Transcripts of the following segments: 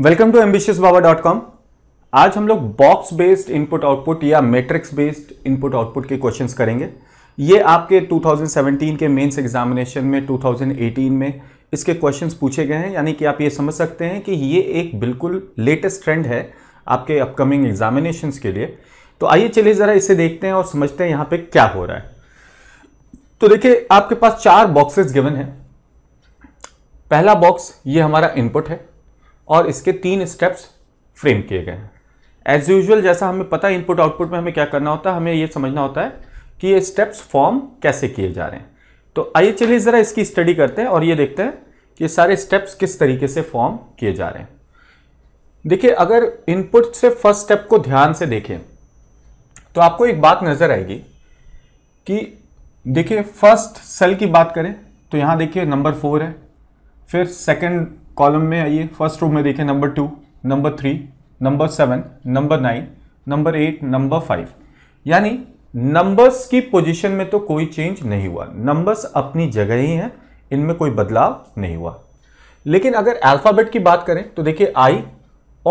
Welcome to Ambitious Baba dot com आज हम लोग बॉक्स बेस्ड इनपुट आउटपुट या मैट्रिक्स बेस्ड इनपुट आउटपुट के क्वेश्चंस करेंगे ये आपके 2017 के मेंस एग्जामिनेशन में 2018 में इसके क्वेश्चंस पूछे गए हैं यानी कि आप ये समझ सकते हैं कि ये एक बिल्कुल लेटेस्ट ट्रेंड है आपके अपकमिंग एग्जामिनेशन के लिए तो आइए चलिए ज़रा इसे देखते हैं और समझते हैं यहाँ पर क्या हो रहा है तो देखिए आपके पास चार बॉक्सेस गिवन है पहला बॉक्स ये हमारा इनपुट है और इसके तीन स्टेप्स फ्रेम किए गए हैं एज यूजल जैसा हमें पता है इनपुट आउटपुट में हमें क्या करना होता है हमें ये समझना होता है कि ये स्टेप्स फॉर्म कैसे किए जा रहे हैं तो आइए चलिए ज़रा इसकी स्टडी करते हैं और ये देखते हैं कि सारे स्टेप्स किस तरीके से फॉर्म किए जा रहे हैं देखिए अगर इनपुट से फर्स्ट स्टेप को ध्यान से देखें तो आपको एक बात नज़र आएगी कि देखिए फर्स्ट सेल की बात करें तो यहाँ देखिए नंबर फोर है फिर सेकंड कॉलम में आइए फर्स्ट रो में देखें number two number three number seven number nine number eight number five यानी नंबर्स की पोजीशन में तो कोई चेंज नहीं हुआ नंबर्स अपनी जगह ही हैं इनमें कोई बदलाव नहीं हुआ लेकिन अगर अल्फ़ाबेट की बात करें तो देखिए आई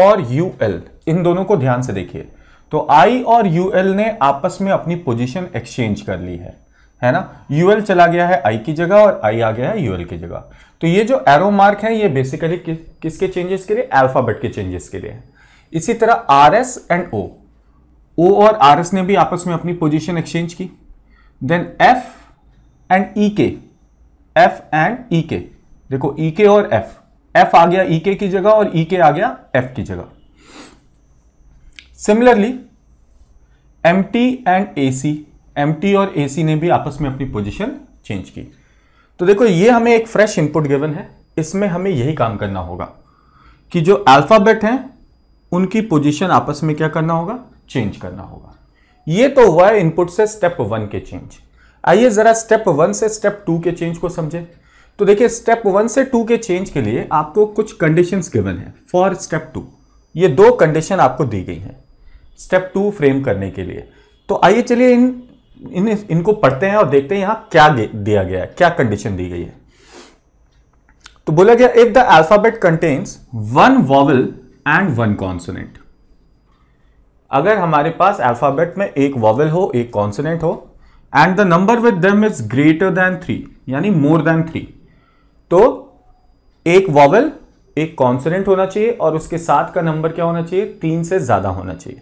और यू एल इन दोनों को ध्यान से देखिए तो आई और यू एल ने आपस में अपनी पोजीशन एक्सचेंज कर ली है है ना यू एल चला गया है आई की जगह और आई आ गया है यू एल की जगह तो ये जो एरो मार्क है ये बेसिकली कि, किसके चेंजेस के लिए अल्फाबेट के चेंजेस के लिए है इसी तरह R S and O O और आर एस ने भी आपस में अपनी पोजीशन एक्सचेंज की देन एफ एंड ई के एफ एंड ई के देखो ई e के और एफ एफ आ गया ई e के की जगह और ई e के आ गया एफ की जगह similarly M T and A C M T और ए सी ने भी आपस में अपनी पोजिशन चेंज की तो देखो ये हमें एक फ्रेश इनपुट गिवन है इसमें हमें यही काम करना होगा कि जो अल्फ़ाबेट हैं उनकी पोजीशन आपस में क्या करना होगा चेंज करना होगा ये तो हुआ है इनपुट से स्टेप वन के चेंज आइए ज़रा स्टेप वन से स्टेप टू के चेंज को समझे तो देखिए स्टेप वन से टू के चेंज के लिए आपको कुछ कंडीशन गिवन है फॉर स्टेप टू ये दो कंडीशन आपको दी गई हैं स्टेप टू फ्रेम करने के लिए तो आइए चलिए इन इन इनको पढ़ते हैं और देखते हैं यहां क्या दिया गया है क्या कंडीशन दी गई है तो बोला गया if the alphabet contains one vowel and one consonant अगर हमारे पास अल्फाबेट में एक वॉवल हो एक कॉन्सोनेंट हो and the number with them is greater than three यानी मोर देन थ्री तो एक वॉवल एक कॉन्सोनेंट होना चाहिए और उसके साथ का नंबर क्या होना चाहिए तीन से ज्यादा होना चाहिए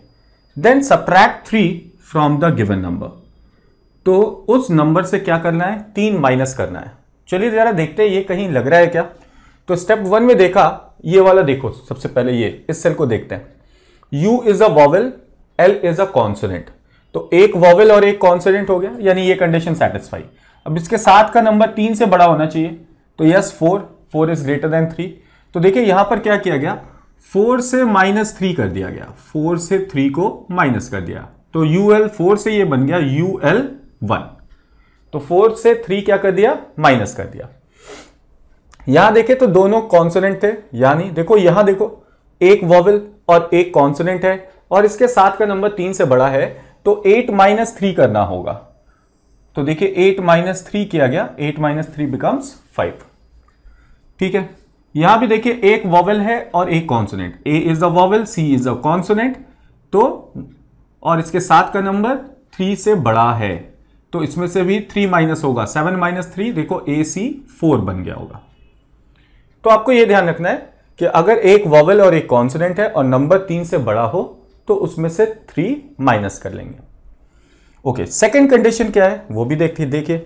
then subtract three from the given number तो उस नंबर से क्या करना है तीन माइनस करना है चलिए तो ज़रा देखते हैं ये कहीं लग रहा है क्या तो स्टेप वन में देखा ये वाला देखो सबसे पहले ये इस सेल को देखते हैं U is a vowel L is a consonant तो एक वॉवल और एक कॉन्सोनेंट हो गया यानी ये कंडीशन सेटिस्फाई अब इसके साथ का नंबर तीन से बड़ा होना चाहिए तो yes four four is greater than three तो देखिए यहां पर क्या किया गया फोर से माइनस थ्री कर दिया गया फोर से थ्री को माइनस कर दिया तो यू एल फोर से ये बन गया यू एल वन तो फोर से थ्री क्या कर दिया माइनस कर दिया यहां देखे तो दोनों कॉन्सोनेंट थे यानी देखो यहां देखो एक वॉवल और एक कॉन्सोनेंट है और इसके साथ का नंबर तीन से बड़ा है तो एट माइनस थ्री करना होगा तो देखिए एट माइनस थ्री किया गया eight minus three becomes five ठीक है यहां भी देखिए एक वॉवल है और एक consonant A is a vowel C is a consonant तो और इसके साथ का नंबर थ्री से बड़ा है तो इसमें से भी थ्री माइनस होगा सेवन माइनस थ्री देखो ए सी फोर बन गया होगा तो आपको यह ध्यान रखना है कि अगर एक वॉवल और एक कॉन्सोनेंट है और नंबर तीन से बड़ा हो तो उसमें से थ्री माइनस कर लेंगे ओके सेकेंड कंडीशन क्या है वो भी देखिए देखिए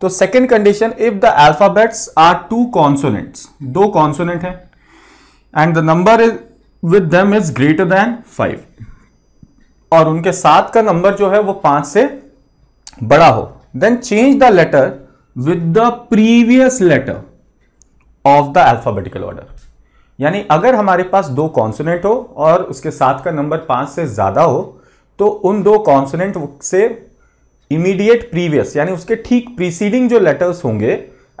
तो second condition if the alphabets are two consonants दो कॉन्सोनेंट हैं and the number is with them is greater than five और उनके साथ का नंबर जो है वो पांच से बड़ा हो then change the letter with the previous letter of the alphabetical order यानी अगर हमारे पास दो कॉन्सोनेंट हो और उसके साथ का नंबर पांच से ज्यादा हो तो उन दो कॉन्सोनेंट से इमीडिएट प्रीवियस यानी उसके ठीक प्रीसीडिंग जो लेटर्स होंगे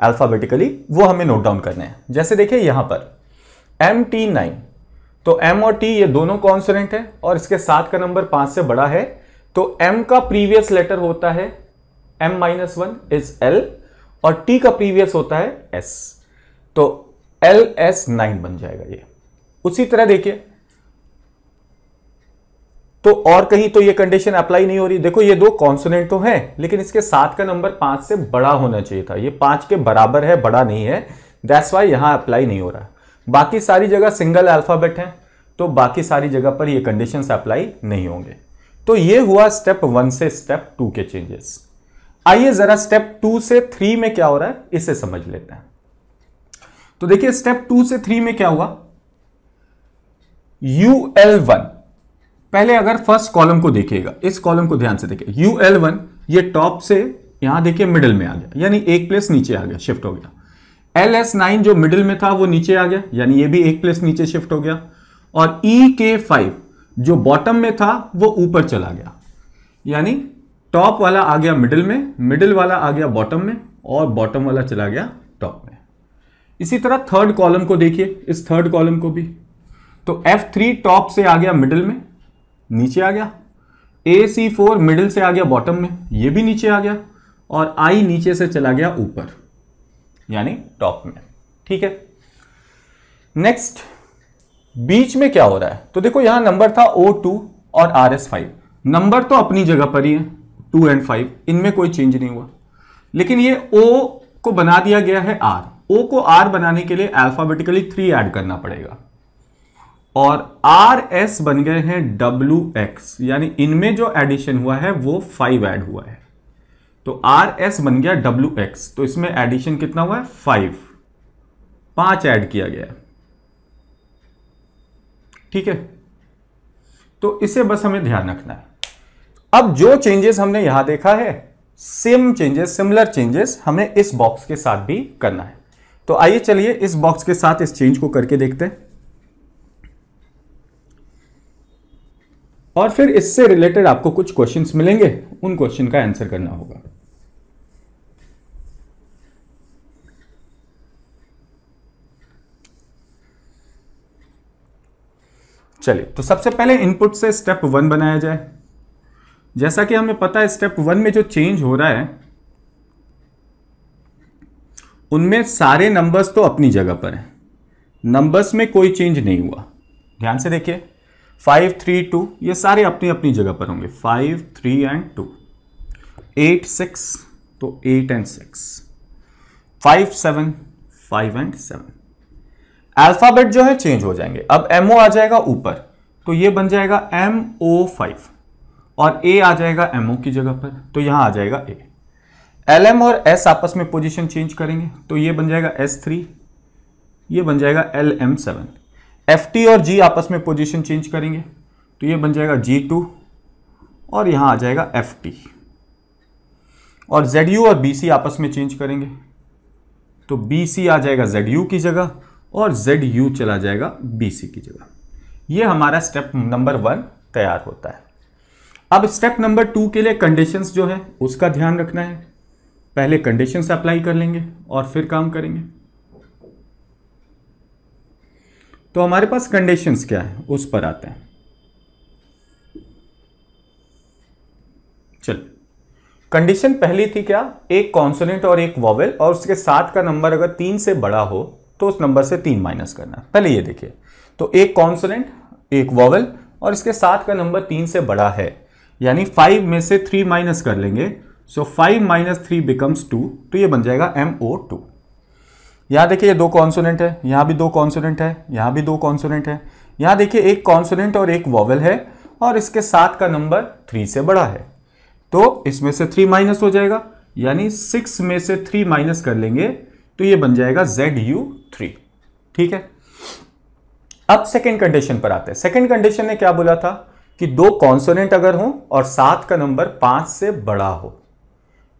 अल्फाबेटिकली वो हमें नोट डाउन करने हैं जैसे देखिए यहां पर एम टी नाइन तो एम और टी ये दोनों कॉन्सोनेंट है और इसके साथ का नंबर पांच से बड़ा है तो m का प्रीवियस लेटर होता है m minus one is L और t का प्रीवियस होता है s तो एल एस नाइन बन जाएगा ये उसी तरह देखिए तो और कहीं तो ये कंडीशन अप्लाई नहीं हो रही देखो ये दो कॉन्सोनेंट तो हैं लेकिन इसके साथ का नंबर पांच से बड़ा होना चाहिए था ये पांच के बराबर है बड़ा नहीं है दैट्स वाई यहां अप्लाई नहीं हो रहा बाकी सारी जगह सिंगल अल्फाबेट है तो बाकी सारी जगह पर ये कंडीशन अप्लाई नहीं होंगे तो ये हुआ स्टेप वन से स्टेप टू के चेंजेस आइए जरा स्टेप टू से थ्री में क्या हो रहा है इसे समझ लेते हैं तो देखिए स्टेप टू से थ्री में क्या हुआ यू एल वन पहले अगर फर्स्ट कॉलम को देखिएगा इस कॉलम को ध्यान से देखिए यू एल वन ये टॉप से यहां देखिए मिडिल में आ गया यानी एक प्लेस नीचे आ गया शिफ्ट हो गया एल एस नाइन जो मिडिल में था वो नीचे आ गया यानी ये भी एक प्लेस नीचे शिफ्ट हो गया और ई के फाइव जो बॉटम में था वो ऊपर चला गया यानी टॉप वाला आ गया मिडिल में मिडिल वाला आ गया बॉटम में और बॉटम वाला चला गया टॉप में इसी तरह थर्ड कॉलम को देखिए इस थर्ड कॉलम को भी तो F3 टॉप से आ गया मिडिल में नीचे आ गया ए सी फोर मिडिल से आ गया बॉटम में ये भी नीचे आ गया और आई नीचे से चला गया ऊपर यानी टॉप में ठीक है नेक्स्ट बीच में क्या हो रहा है तो देखो यहां नंबर था ओ टू और आर एस फाइव नंबर तो अपनी जगह पर ही है टू एंड फाइव इनमें कोई चेंज नहीं हुआ लेकिन ये ओ को बना दिया गया है आर ओ को आर बनाने के लिए अल्फाबेटिकली थ्री ऐड करना पड़ेगा और आर एस बन गए हैं डब्ल्यू एक्स यानी इनमें जो एडिशन हुआ है वो फाइव ऐड हुआ है तो आर एस बन गया डब्ल्यू एक्स तो इसमें एडिशन कितना हुआ है फाइव पांच ऐड किया गया है ठीक है तो इसे बस हमें ध्यान रखना है अब जो चेंजेस हमने यहां देखा है सेम चेंजेस सिमिलर चेंजेस हमें इस बॉक्स के साथ भी करना है तो आइए चलिए इस बॉक्स के साथ इस चेंज को करके देखते हैं और फिर इससे रिलेटेड आपको कुछ क्वेश्चंस मिलेंगे उन क्वेश्चन का आंसर करना होगा चलिए तो सबसे पहले इनपुट से स्टेप वन बनाया जाए जैसा कि हमें पता है स्टेप वन में जो चेंज हो रहा है उनमें सारे नंबर्स तो अपनी जगह पर हैं नंबर्स में कोई चेंज नहीं हुआ ध्यान से देखिए फाइव थ्री टू ये सारे अपनी अपनी जगह पर होंगे five three and two eight six तो eight and six five seven five and seven alphabet जो है चेंज हो जाएंगे अब एम आ जाएगा ऊपर तो ये बन जाएगा एम ओ फाइव और ए आ जाएगा एम की जगह पर तो यहाँ आ जाएगा ए एल एम और एस आपस में पोजीशन चेंज करेंगे तो ये बन जाएगा एस थ्री ये बन जाएगा L M seven F T और जी आपस में पोजीशन चेंज करेंगे तो ये बन जाएगा जी टू और यहाँ आ जाएगा एफ टी और जेड यू और बी सी आपस में चेंज करेंगे तो बी सी आ जाएगा जेड यू की जगह और जेड यू चला जाएगा बी सी की जगह ये हमारा स्टेप नंबर वन तैयार होता है अब स्टेप नंबर टू के लिए कंडीशंस जो है उसका ध्यान रखना है पहले कंडीशंस अप्लाई कर लेंगे और फिर काम करेंगे तो हमारे पास कंडीशंस क्या है उस पर आते हैं चल कंडीशन पहली थी क्या एक कॉन्सोनेंट और एक वॉवेल और उसके साथ का नंबर अगर तीन से बड़ा हो तो उस नंबर से तीन माइनस करना पहले ये देखिए तो एक कॉन्सोनेंट एक वॉवल और इसके साथ का नंबर तीन से बड़ा है यानी फाइव में से थ्री माइनस कर लेंगे so five minus three becomes two तो ये बन जाएगा एम ओ टू यहाँ देखिए ये दो कॉन्सोनेंट है यहाँ भी दो कॉन्सोनेंट है यहाँ भी दो कॉन्सोनेंट है यहाँ देखिए एक कॉन्सोनेंट और एक वॉवल है और इसके साथ का नंबर थ्री से बड़ा है तो इसमें से थ्री माइनस हो जाएगा यानी सिक्स में से थ्री माइनस कर लेंगे तो ये बन जाएगा जेड यू थ्री ठीक है अब सेकेंड कंडीशन पर आते हैं सेकेंड कंडीशन ने क्या बोला था कि दो कॉन्सोनेंट अगर हो और सात का नंबर पांच से बड़ा हो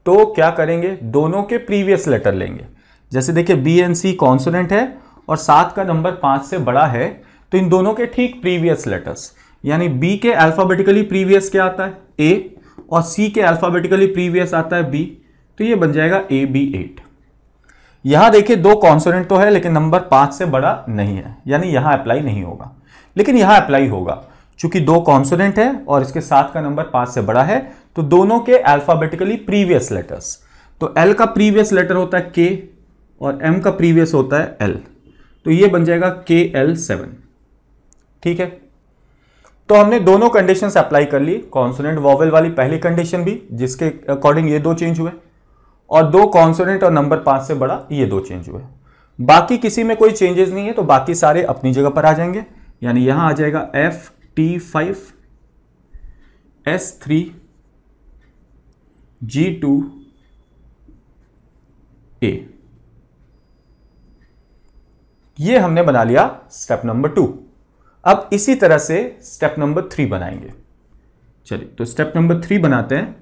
तो क्या करेंगे दोनों के प्रीवियस लेटर लेंगे जैसे देखिए बी एन सी कॉन्सोनेंट है और सात का नंबर पांच से बड़ा है तो इन दोनों के ठीक प्रीवियस लेटर्स यानी बी के अल्फाबेटिकली प्रीवियस क्या आता है ए और सी के अल्फाबेटिकली प्रीवियस आता है बी तो ये बन जाएगा ए बी एट यहां देखिए दो कॉन्सोनेंट तो है लेकिन नंबर पांच से बड़ा नहीं है यानी यहां अप्लाई नहीं होगा लेकिन यहां अप्लाई होगा चूंकि दो कॉन्सोनेंट है और इसके साथ का नंबर पांच से बड़ा है तो दोनों के अल्फाबेटिकली प्रीवियस लेटर्स तो एल का प्रीवियस लेटर होता है के और एम का प्रीवियस होता है एल तो ये बन जाएगा के एल सेवन ठीक है तो हमने दोनों कंडीशन अप्लाई कर ली कॉन्सोनेंट वॉवल वाली पहली कंडीशन भी जिसके अकॉर्डिंग ये दो चेंज हुए और दो कॉन्सोनेंट और नंबर पांच से बड़ा ये दो चेंज हुए बाकी किसी में कोई चेंजेस नहीं है तो बाकी सारे अपनी जगह पर आ जाएंगे यानी यहां आ जाएगा F T five S three G two A ये हमने बना लिया स्टेप नंबर टू अब इसी तरह से स्टेप नंबर थ्री बनाएंगे चलिए तो स्टेप नंबर थ्री बनाते हैं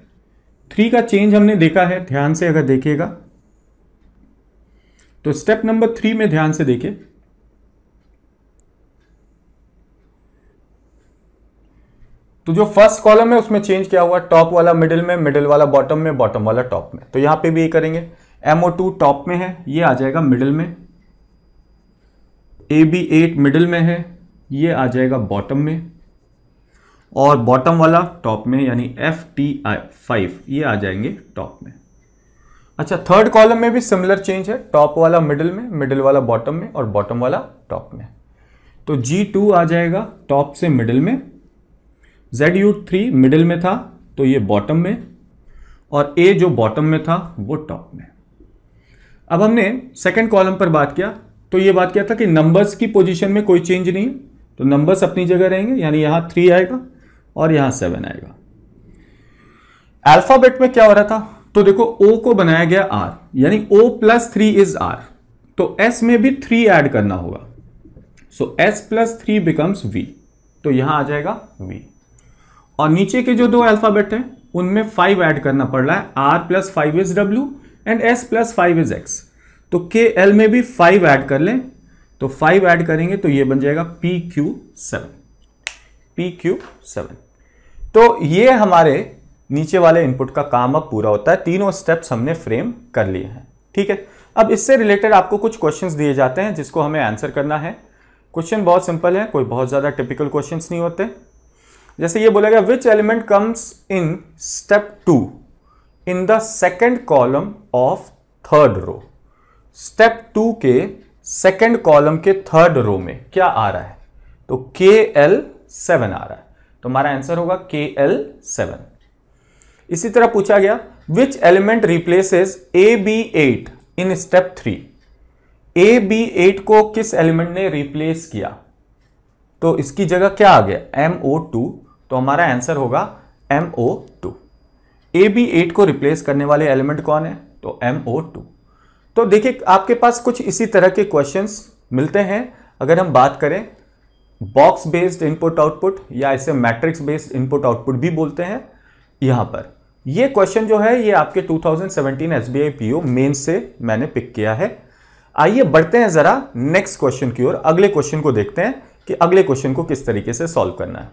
थ्री का चेंज हमने देखा है ध्यान से अगर देखेगा तो स्टेप नंबर थ्री में ध्यान से देखिए तो जो फर्स्ट कॉलम है उसमें चेंज क्या हुआ टॉप वाला मिडिल में मिडिल वाला बॉटम में बॉटम वाला टॉप में तो यहां पे भी ये करेंगे एमओ टू टॉप में है ये आ जाएगा मिडिल में ए बी एट मिडिल में है ये आ जाएगा बॉटम में और बॉटम वाला टॉप में यानी एफ टी आई फाइव ये आ जाएंगे टॉप में अच्छा थर्ड कॉलम में भी सिमिलर चेंज है टॉप वाला मिडिल में मिडिल वाला बॉटम में और बॉटम वाला टॉप में तो जी टू आ जाएगा टॉप से मिडिल में जेड यू थ्री मिडिल में था तो ये बॉटम में और ए जो बॉटम में था वो टॉप में अब हमने सेकेंड कॉलम पर बात किया तो ये बात किया था कि नंबर्स की पोजीशन में कोई चेंज नहीं तो नंबर्स अपनी जगह रहेंगे यानी यहाँ थ्री आएगा और यहां सेवन आएगा अल्फाबेट में क्या हो रहा था तो देखो ओ को बनाया गया आर यानी O plus three is R तो एस में भी थ्री ऐड करना होगा so S plus three becomes V तो यहां आ जाएगा वी और नीचे के जो दो अल्फाबेट हैं उनमें फाइव ऐड करना पड़ रहा है R plus five is W and S plus five is X तो के एल में भी फाइव ऐड कर लें तो फाइव ऐड करेंगे तो ये बन जाएगा P Q seven P Q seven तो ये हमारे नीचे वाले इनपुट का काम अब पूरा होता है तीनों स्टेप्स हमने फ्रेम कर लिए हैं ठीक है अब इससे रिलेटेड आपको कुछ क्वेश्चंस दिए जाते हैं जिसको हमें आंसर करना है क्वेश्चन बहुत सिंपल है कोई बहुत ज़्यादा टिपिकल क्वेश्चंस नहीं होते जैसे ये बोला गया which element comes in step two in the second column of third row step two के सेकेंड कॉलम के थर्ड रो में क्या आ रहा है तो के एल सेवन आ रहा है तो हमारा आंसर होगा के एल सेवन इसी तरह पूछा गया which element replaces A B eight in step three A B eight को किस एलिमेंट ने रिप्लेस किया तो इसकी जगह क्या आ गया एम ओ टू तो हमारा आंसर होगा M O two A B eight को रिप्लेस करने वाले एलिमेंट कौन है तो एम ओ टू तो देखिए आपके पास कुछ इसी तरह के क्वेश्चंस मिलते हैं अगर हम बात करें बॉक्स बेस्ड इनपुट आउटपुट या इसे मैट्रिक्स बेस्ड इनपुट आउटपुट भी बोलते हैं यहां पर ये क्वेश्चन जो है ये आपके 2017 एस बी आई मेन से मैंने पिक किया है आइए बढ़ते हैं ज़रा नेक्स्ट क्वेश्चन की ओर अगले क्वेश्चन को देखते हैं कि अगले क्वेश्चन को किस तरीके से सॉल्व करना है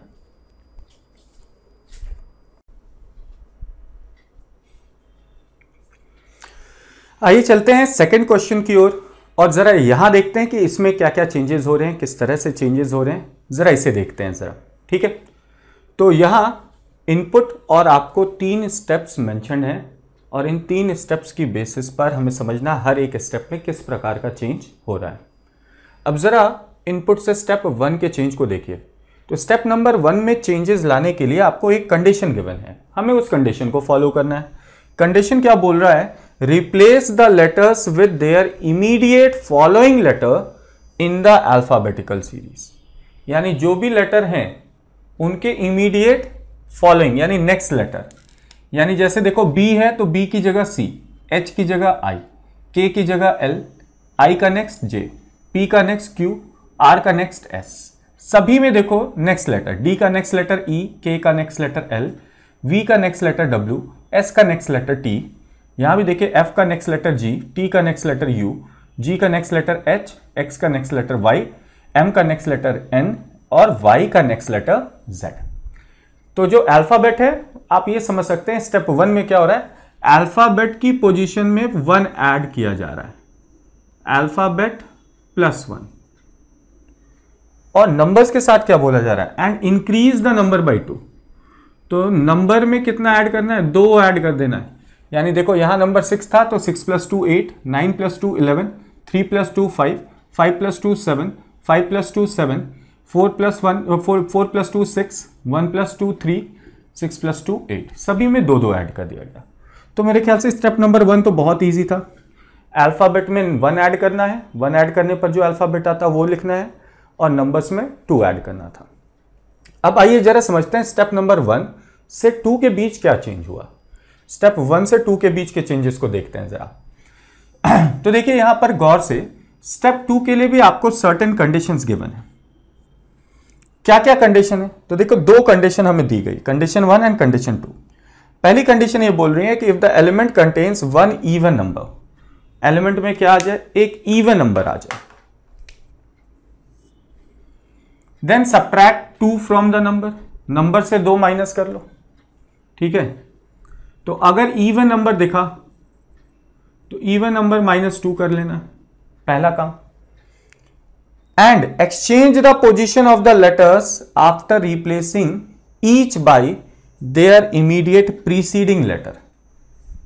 आइए चलते हैं सेकंड क्वेश्चन की ओर और ज़रा यहाँ देखते हैं कि इसमें क्या क्या चेंजेस हो रहे हैं किस तरह से चेंजेस हो रहे हैं ज़रा इसे देखते हैं ज़रा ठीक है तो यहाँ इनपुट और आपको तीन स्टेप्स मेंशन हैं और इन तीन स्टेप्स की बेसिस पर हमें समझना हर एक स्टेप में किस प्रकार का चेंज हो रहा है अब ज़रा इनपुट से स्टेप वन के चेंज को देखिए तो स्टेप नंबर वन में चेंजेस लाने के लिए आपको एक कंडीशन गिवन है हमें उस कंडीशन को फॉलो करना है कंडीशन क्या बोल रहा है replace the letters with their immediate following letter in the alphabetical series यानी जो भी लेटर हैं उनके इमीडिएट फॉलोइंग यानी नेक्स्ट लेटर यानी जैसे देखो बी है तो बी की जगह सी एच की जगह आई के की जगह एल आई का नेक्स्ट जे पी का नेक्स्ट क्यू आर का नेक्स्ट एस सभी में देखो नेक्स्ट लेटर डी का नेक्स्ट लेटर ई के का नेक्स्ट लेटर एल वी का नेक्स्ट लेटर डब्ल्यू एस का नेक्स्ट लेटर टी यहां भी देखिए एफ का नेक्स्ट लेटर जी टी का नेक्स्ट लेटर यू जी का नेक्स्ट लेटर एच एक्स का नेक्स्ट लेटर वाई एम का नेक्स्ट लेटर एन और वाई का नेक्स्ट लेटर जेड तो जो अल्फाबेट है आप ये समझ सकते हैं स्टेप वन में क्या हो रहा है अल्फाबेट की पोजीशन में वन ऐड किया जा रहा है अल्फाबेट प्लस वन और नंबर्स के साथ क्या बोला जा रहा है and increase the number by two तो नंबर में कितना ऐड करना है दो ऐड कर देना है यानी देखो यहाँ नंबर सिक्स था तो six plus two eight nine plus two eleven three plus two five five plus two seven five plus two seven four plus one four four plus two six one plus two three six plus two eight सभी में दो दो add कर दिया गया तो मेरे ख्याल से स्टेप नंबर वन तो बहुत ईजी था अल्फ़ाबेट में वन ऐड करना है वन ऐड करने पर जो अल्फ़ाबेट आता वो लिखना है और नंबर्स में टू ऐड करना था अब आइए जरा समझते हैं स्टेप नंबर वन से टू के बीच क्या चेंज हुआ स्टेप वन से टू के बीच के चेंजेस को देखते हैं जरा तो देखिए यहां पर गौर से स्टेप टू के लिए भी आपको सर्टेन कंडीशंस गिवन है क्या क्या कंडीशन है तो देखो दो कंडीशन हमें दी गई condition one and condition two पहली कंडीशन ये बोल रही है कि if the element contains one even number element में क्या आ जाए एक ईवन नंबर आ जाए then subtract two from the number number से दो माइनस कर लो ठीक है तो अगर इवन नंबर दिखा तो इवन नंबर माइनस टू कर लेना पहला काम and exchange the position of the letters after replacing each by their immediate preceding letter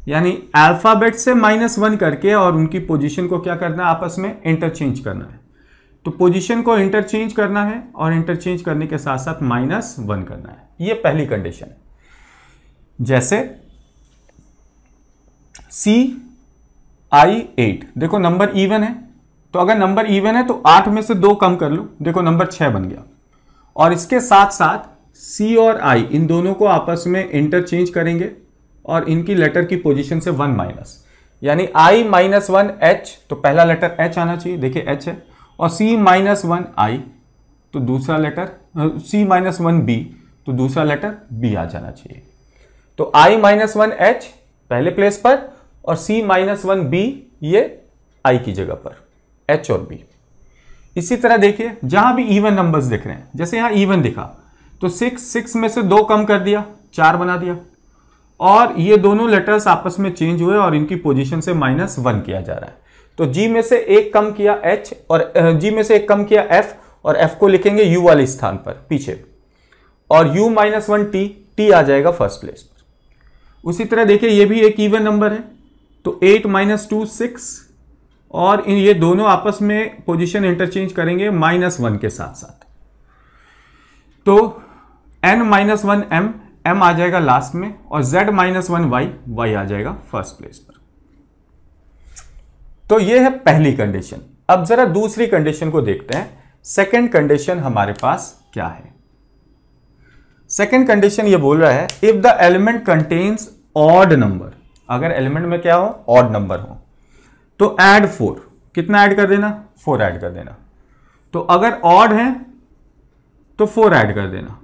यानी अल्फाबेट से माइनस वन करके और उनकी पोजिशन को क्या करना है आपस में इंटरचेंज करना है तो पोजिशन को इंटरचेंज करना है और इंटरचेंज करने के साथ साथ माइनस वन करना है ये पहली कंडीशन है जैसे सी आई एट देखो नंबर इवन है तो अगर नंबर इवन है तो आठ में से दो कम कर लो देखो नंबर छः बन गया और इसके साथ साथ सी और आई इन दोनों को आपस में इंटरचेंज करेंगे और इनकी लेटर की पोजीशन से वन माइनस यानी आई माइनस वन एच तो पहला लेटर एच आना चाहिए देखिए एच है और सी माइनस वन आई तो दूसरा letter C minus one B तो दूसरा लेटर बी आ जाना चाहिए तो आई माइनस वन एच पहले प्लेस पर और सी माइनस वन बी ये आई की जगह पर एच और बी इसी तरह देखिए जहां भी इवन नंबर्स दिख रहे हैं जैसे यहां इवन दिखा तो सिक्स सिक्स में से दो कम कर दिया चार बना दिया और ये दोनों लेटर्स आपस में चेंज हुए और इनकी पोजीशन से माइनस वन किया जा रहा है तो जी में से एक कम किया एच और जी में से एक कम किया एफ और एफ को लिखेंगे यू वाले स्थान पर पीछे और U minus one T T आ जाएगा फर्स्ट प्लेस पर उसी तरह देखिए ये भी एक इवन नंबर है तो एट माइनस टू सिक्स और इन ये दोनों आपस में पोजीशन इंटरचेंज करेंगे माइनस वन के साथ साथ तो N minus one M M आ जाएगा लास्ट में और Z minus one Y Y आ जाएगा फर्स्ट प्लेस पर तो ये है पहली कंडीशन अब जरा दूसरी कंडीशन को देखते हैं सेकेंड कंडीशन हमारे पास क्या है सेकेंड कंडीशन ये बोल रहा है if the element contains odd number अगर एलिमेंट में क्या हो ऑड नंबर हो तो ऐड फोर कितना ऐड कर देना फोर ऐड कर देना तो अगर ऑड है तो फोर ऐड कर देना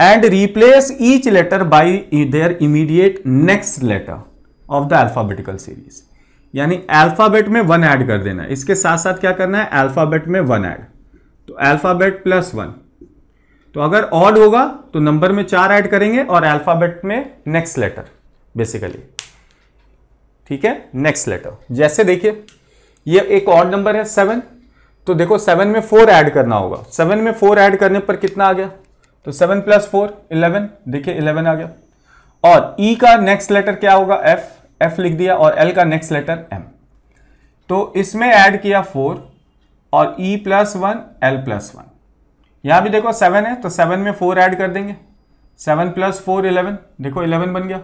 and replace each letter by their immediate next letter of the alphabetical series यानी अल्फाबेट में वन ऐड कर देना इसके साथ साथ क्या करना है अल्फाबेट में वन ऐड तो अल्फाबेट प्लस वन तो अगर ऑड होगा तो नंबर में चार ऐड करेंगे और अल्फाबेट में नेक्स्ट लेटर बेसिकली ठीक है नेक्स्ट लेटर जैसे देखिए ये एक और नंबर है सेवन तो देखो सेवन में फोर ऐड करना होगा सेवन में फोर ऐड करने पर कितना आ गया तो सेवन प्लस फोर इलेवन देखिए इलेवन आ गया और ई e का नेक्स्ट लेटर क्या होगा एफ एफ लिख दिया और एल का नेक्स्ट लेटर एम तो इसमें ऐड किया फोर और E plus one L plus one यहां भी देखो सेवन है तो सेवन में फोर ऐड कर देंगे सेवन प्लस फोर इलेवन देखो इलेवन बन गया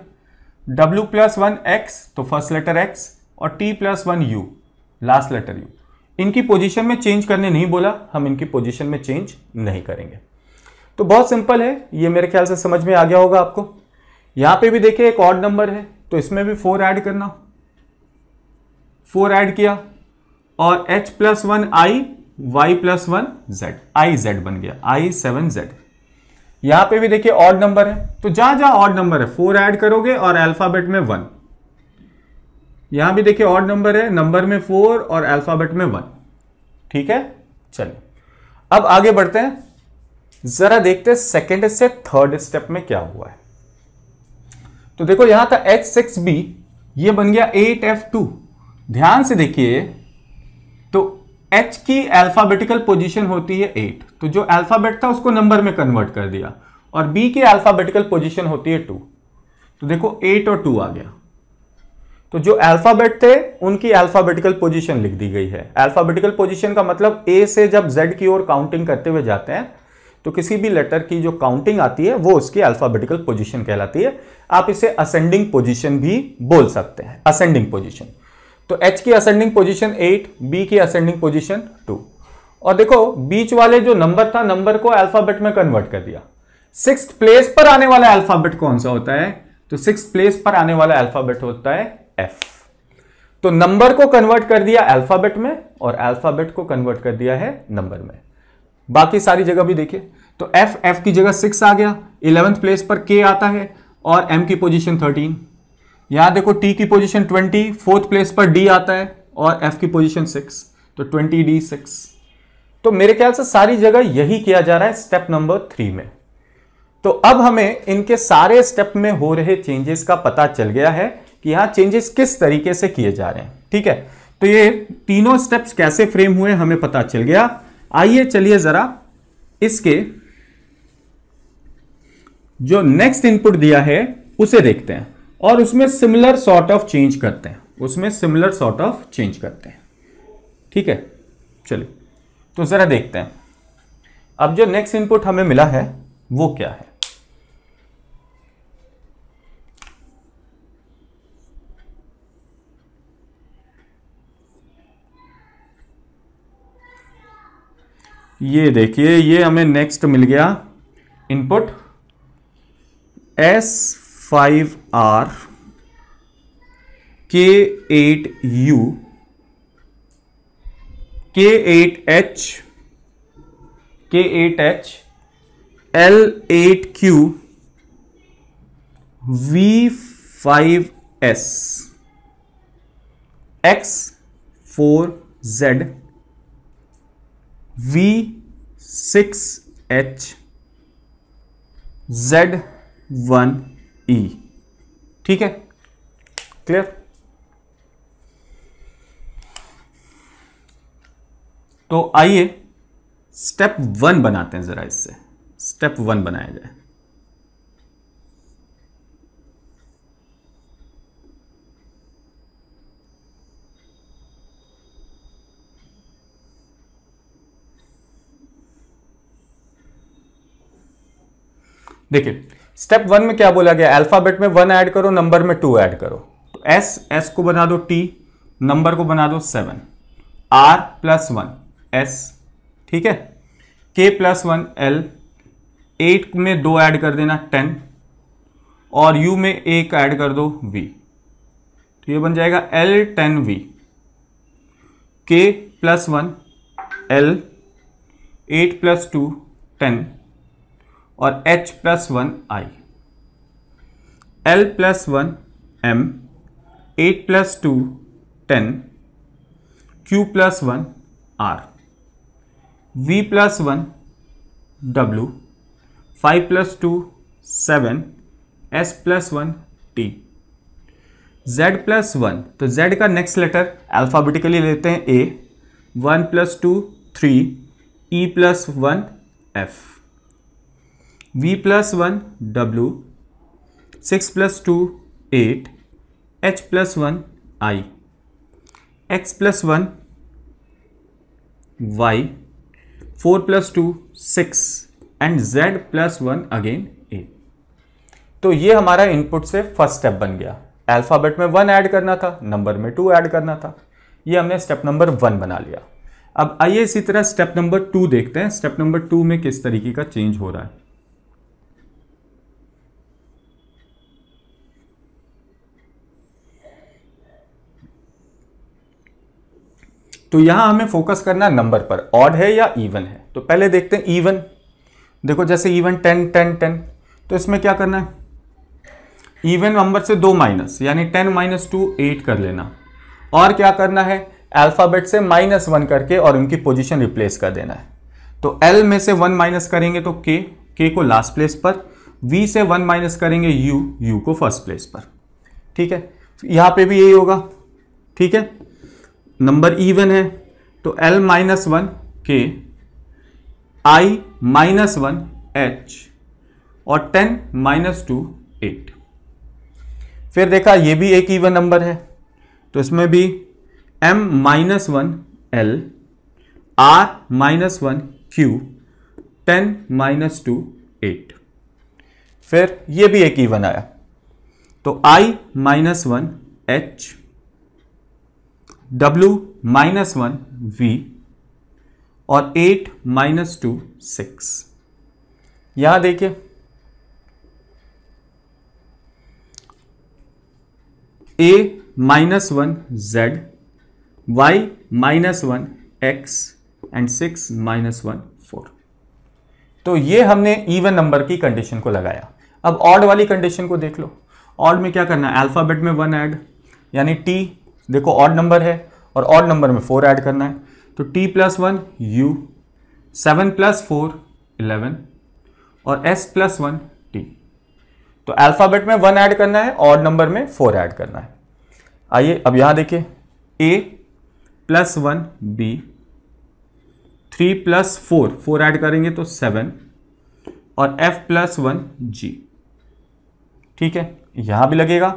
W प्लस वन एक्स तो फर्स्ट लेटर एक्स और T plus one U last letter U इनकी पोजीशन में चेंज करने नहीं बोला हम इनकी पोजीशन में चेंज नहीं करेंगे तो बहुत सिंपल है ये मेरे ख्याल से समझ में आ गया होगा आपको यहां पे भी देखिए एक ऑड नंबर है तो इसमें भी फोर ऐड करना फोर ऐड किया और h plus one I Y plus one Z I Z बन गया आई सेवन जेड यहां पे भी देखिए ऑड नंबर है तो जहां जहां ऑड नंबर है फोर ऐड करोगे और अल्फाबेट में वन यहां भी देखिए ऑड नंबर है नंबर में फोर और अल्फाबेट में वन ठीक है चलिए अब आगे बढ़ते हैं जरा देखते हैं सेकेंड से थर्ड स्टेप में क्या हुआ है तो देखो यहां था एच सिक्स बी ये बन गया एट एफ टू ध्यान से देखिए एच की अल्फाबेटिकल पोजीशन होती है एट तो जो अल्फाबेट था उसको नंबर में कन्वर्ट कर दिया और बी की अल्फाबेटिकल पोजीशन होती है टू तो देखो एट और टू आ गया तो जो अल्फाबेट थे उनकी अल्फाबेटिकल पोजीशन लिख दी गई है अल्फाबेटिकल पोजीशन का मतलब ए से जब जेड की ओर काउंटिंग करते हुए जाते हैं तो किसी भी लेटर की जो काउंटिंग आती है वो उसकी अल्फाबेटिकल पोजीशन कहलाती है आप इसे असेंडिंग पोजीशन भी बोल सकते हैं असेंडिंग पोजीशन तो एच की असेंडिंग पोजीशन एट बी की असेंडिंग पोजीशन टू और देखो बीच वाले जो नंबर था नंबर को अल्फाबेट में कन्वर्ट कर दिया सिक्स प्लेस पर आने वाला अल्फाबेट कौन सा होता है तो सिक्स प्लेस पर आने वाला अल्फाबेट होता है एफ तो नंबर को कन्वर्ट कर दिया अल्फाबेट में और अल्फाबेट को कन्वर्ट कर दिया है नंबर में बाकी सारी जगह भी देखिए तो एफ एफ की जगह सिक्स आ गया इलेवेंथ प्लेस पर के आता है और एम की पोजीशन थर्टीन यहां देखो टी की पोजीशन 20 फोर्थ प्लेस पर डी आता है और एफ की पोजीशन 6 तो 20 डी 6 तो मेरे ख्याल से सारी जगह यही किया जा रहा है स्टेप नंबर थ्री में तो अब हमें इनके सारे स्टेप में हो रहे चेंजेस का पता चल गया है कि यहां चेंजेस किस तरीके से किए जा रहे हैं ठीक है तो ये तीनों स्टेप्स कैसे फ्रेम हुए हमें पता चल गया आइए चलिए जरा इसके जो नेक्स्ट इनपुट दिया है उसे देखते हैं और उसमें सिमिलर सॉर्ट ऑफ चेंज करते हैं उसमें सिमिलर सॉर्ट ऑफ चेंज करते हैं ठीक है चलिए तो ज़रा देखते हैं अब जो नेक्स्ट इनपुट हमें मिला है वो क्या है ये देखिए ये हमें नेक्स्ट मिल गया input S five R K eight U K eight H K eight H L eight Q V five S X four Z V six H Z one E e. ठीक है क्लियर तो आइए step one बनाते हैं जरा इससे step one बनाया जाए देखिए स्टेप वन में क्या बोला गया अल्फाबेट में वन ऐड करो नंबर में टू ऐड करो तो एस एस को बना दो टी नंबर को बना दो seven R plus one S ठीक है के प्लस वन एल एट में दो ऐड कर देना टेन और यू में एक ऐड कर दो वी तो ये बन जाएगा L ten V K plus one L eight plus two ten और H plus one I L plus one M eight plus two ten Q plus one R V plus one W five plus two seven S plus one T Z plus one तो Z का next letter alphabetically लेते हैं A one plus two three E plus one F v plus one W six plus two eight H plus one I X plus one Y four plus two six and Z plus one again A तो ये हमारा input से first step बन गया alphabet में one add करना था number में टू ऐड करना था ये हमने स्टेप नंबर वन बना लिया अब आइए इसी तरह स्टेप नंबर टू देखते हैं स्टेप नंबर टू में किस तरीके का चेंज हो रहा है तो यहां हमें फोकस करना नंबर पर ऑड है या इवन है तो पहले देखते हैं इवन देखो जैसे इवन टेन टेन टेन तो इसमें क्या करना है इवन नंबर से दो माइनस यानी टेन माइनस टू एट कर लेना और क्या करना है अल्फ़ाबेट से माइनस वन करके और उनकी पोजीशन रिप्लेस कर देना है तो एल में से वन माइनस करेंगे तो के के को लास्ट प्लेस पर वी से वन माइनस करेंगे यू यू को फर्स्ट प्लेस पर ठीक है यहां पे भी यही होगा ठीक है नंबर इवन है तो L minus one K I minus one H और टेन माइनस टू एट फिर देखा ये भी एक इवन नंबर है तो इसमें भी M minus one L R minus one Q ten minus two eight फिर ये भी एक इवन आया तो I minus one H W minus one V और एट माइनस टू सिक्स यहां देखिए A minus one Z Y minus one X and six minus one four तो ये हमने इवन नंबर की कंडीशन को लगाया अब ऑड वाली कंडीशन को देख लो ऑड में क्या करना है अल्फाबेट में वन ऐड यानी टी देखो ऑड नंबर है और ऑड नंबर में फोर ऐड करना है तो T plus one U seven plus four eleven और एस प्लस वन टी तो अल्फ़ाबेट में वन ऐड करना है ऑड नंबर में फोर ऐड करना है आइए अब यहां देखिए A plus one B three plus four four add करेंगे तो सेवन और एफ प्लस वन जी ठीक है यहां भी लगेगा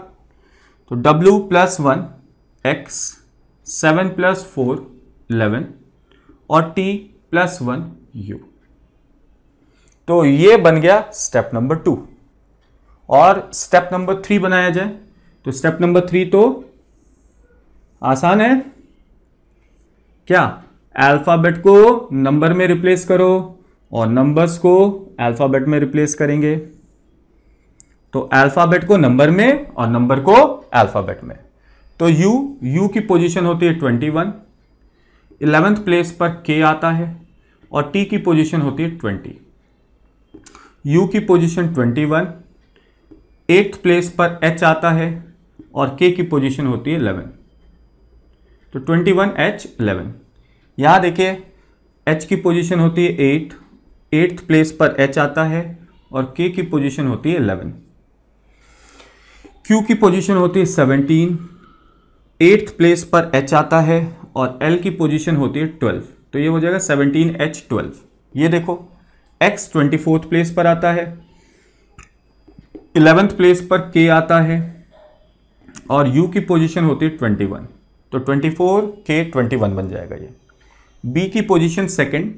तो W plus one X seven plus four eleven और टी प्लस वन यू तो ये बन गया स्टेप नंबर टू और स्टेप नंबर थ्री बनाया जाए तो स्टेप नंबर थ्री तो आसान है क्या अल्फ़ाबेट को नंबर में रिप्लेस करो और नंबर्स को अल्फ़ाबेट में रिप्लेस करेंगे तो अल्फ़ाबेट को नंबर में और नंबर को अल्फ़ाबेट में तो U U की पोजीशन होती है ट्वेंटी वन इलेवेंथ प्लेस पर K आता है और T की पोजीशन होती है ट्वेंटी U की position twenty one eighth place पर H आता है और K की पोजीशन होती है इलेवन तो ट्वेंटी वन एच इलेवन यहाँ देखिए H की पोजीशन होती है एट एट्थ प्लेस पर H आता है और K की पोजीशन होती है इलेवन Q की पोजीशन होती है सेवनटीन एट्थ प्लेस पर एच आता है और एल की पोजीशन होती है ट्वेल्व तो ये हो जाएगा सेवनटीन एच ट्वेल्व ये देखो एक्स ट्वेंटी फोर्थ प्लेस पर आता है इलेवेंथ प्लेस पर के आता है और यू की पोजीशन होती है ट्वेंटी वन तो twenty four K twenty one बन जाएगा ये बी की पोजीशन सेकंड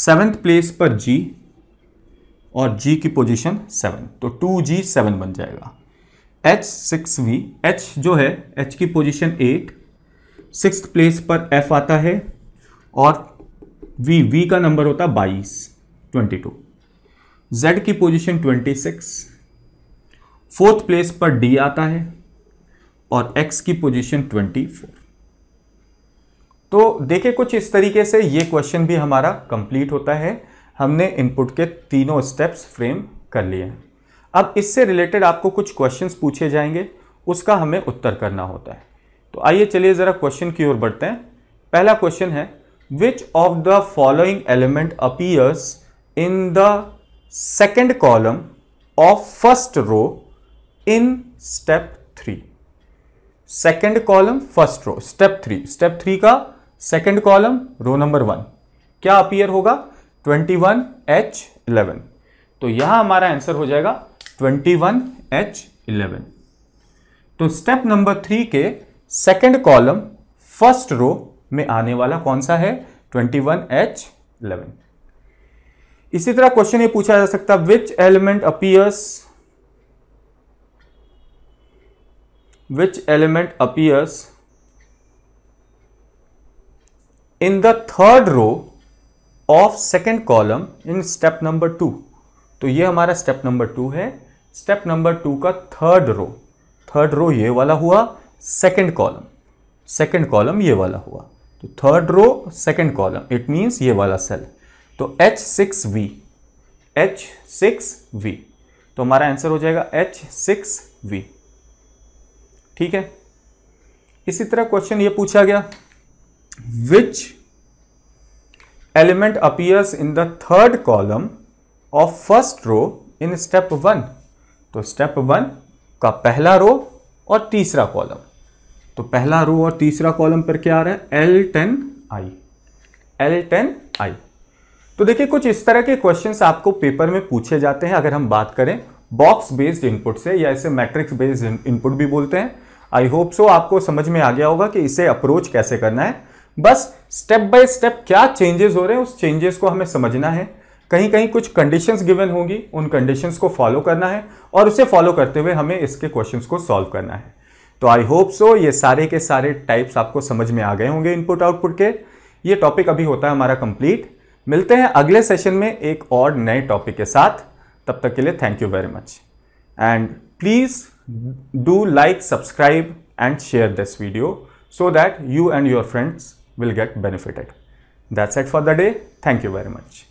सेवेंथ प्लेस पर जी और जी की पोजीशन सेवन तो टू जी सेवन बन जाएगा एच सिक्स वी एच जो है एच की पोजीशन एट सिक्स प्लेस पर एफ आता है और वी वी का नंबर होता है बाईस ट्वेंटी टू जेड की position twenty six fourth place पर डी आता है और एक्स की पोजीशन ट्वेंटी फोर तो देखिए कुछ इस तरीके से ये क्वेश्चन भी हमारा कंप्लीट होता है हमने इनपुट के तीनों स्टेप्स फ्रेम कर लिए हैं अब इससे रिलेटेड आपको कुछ क्वेश्चंस पूछे जाएंगे उसका हमें उत्तर करना होता है तो आइए चलिए ज़रा क्वेश्चन की ओर बढ़ते हैं पहला क्वेश्चन है which of the following element appears in the second column of first row in step three second column first row step three step three का second column row number one क्या appear होगा twenty one H eleven तो यहां हमारा answer हो जाएगा twenty one H eleven तो step number three के सेकेंड कॉलम फर्स्ट रो में आने वाला कौन सा है ट्वेंटी वन एच इलेवन इसी तरह क्वेश्चन ये पूछा जा सकता है which element appears which element appears in the third row of second column in step number two तो ये हमारा स्टेप नंबर टू है स्टेप नंबर टू का थर्ड रो थर्ड रो ये वाला हुआ सेकंड कॉलम सेकंड कॉलम ये वाला हुआ तो third row second column it means ये वाला सेल तो H six V H six V तो हमारा आंसर हो जाएगा एच सिक्स वी ठीक है इसी तरह क्वेश्चन ये पूछा गया which element appears in the third column of first row in step one तो स्टेप वन का पहला रो और तीसरा कॉलम तो पहला रो और तीसरा कॉलम पर क्या आ रहा है L ten I L ten I तो देखिए कुछ इस तरह के क्वेश्चंस आपको पेपर में पूछे जाते हैं अगर हम बात करें बॉक्स बेस्ड इनपुट से या इसे मैट्रिक्स बेस्ड इनपुट भी बोलते हैं आई होप सो आपको समझ में आ गया होगा कि इसे अप्रोच कैसे करना है बस स्टेप बाय स्टेप क्या चेंजेस हो रहे हैं उस चेंजेस को हमें समझना है कहीं कहीं कुछ कंडीशंस गिवन होंगी उन कंडीशंस को फॉलो करना है और उसे फॉलो करते हुए हमें इसके क्वेश्चंस को सॉल्व करना है तो आई होप सो ये सारे के सारे टाइप्स आपको समझ में आ गए होंगे इनपुट आउटपुट के ये टॉपिक अभी होता है हमारा कंप्लीट मिलते हैं अगले सेशन में एक और नए टॉपिक के साथ तब तक के लिए thank you very much and please do like subscribe and share this video so that you and your friends will get benefited that's it for the day thank you very much